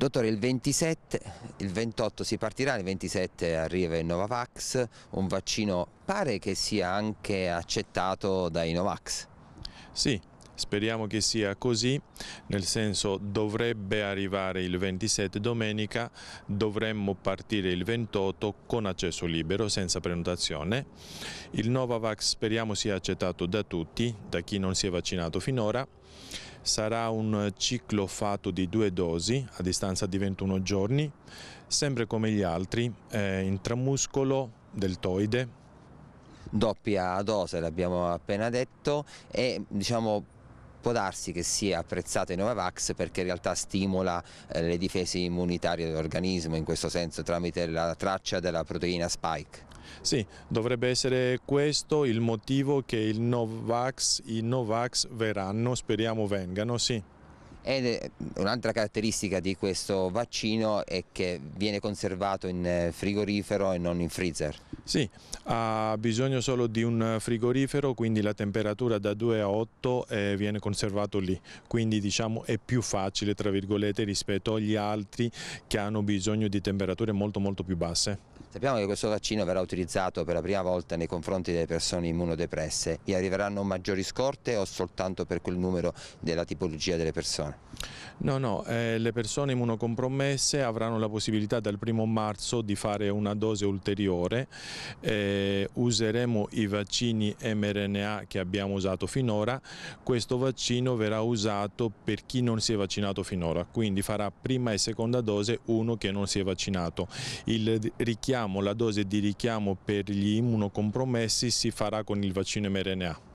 Dottore, il 27, il 28 si partirà, il 27 arriva il Novavax, un vaccino pare che sia anche accettato dai Novavax. Sì, Speriamo che sia così, nel senso dovrebbe arrivare il 27 domenica, dovremmo partire il 28 con accesso libero, senza prenotazione. Il Novavax speriamo sia accettato da tutti, da chi non si è vaccinato finora sarà un ciclo fatto di due dosi a distanza di 21 giorni, sempre come gli altri, eh, intramuscolo, deltoide. Doppia dose, l'abbiamo appena detto, e diciamo può darsi che sia apprezzata i Novavax perché in realtà stimola eh, le difese immunitarie dell'organismo in questo senso tramite la traccia della proteina spike. Sì, dovrebbe essere questo il motivo che il Novax, i Novax verranno, speriamo vengano, sì. Un'altra caratteristica di questo vaccino è che viene conservato in eh, frigorifero e non in freezer. Sì, ha bisogno solo di un frigorifero, quindi la temperatura da 2 a 8 eh, viene conservato lì, quindi diciamo è più facile rispetto agli altri che hanno bisogno di temperature molto molto più basse. Sappiamo che questo vaccino verrà utilizzato per la prima volta nei confronti delle persone immunodepresse. Vi arriveranno maggiori scorte o soltanto per quel numero della tipologia delle persone? No, no, eh, le persone immunocompromesse avranno la possibilità dal primo marzo di fare una dose ulteriore. Eh, useremo i vaccini mRNA che abbiamo usato finora. Questo vaccino verrà usato per chi non si è vaccinato finora, quindi farà prima e seconda dose uno che non si è vaccinato. Il richiamo richiamo, la dose di richiamo per gli immunocompromessi si farà con il vaccino mRNA.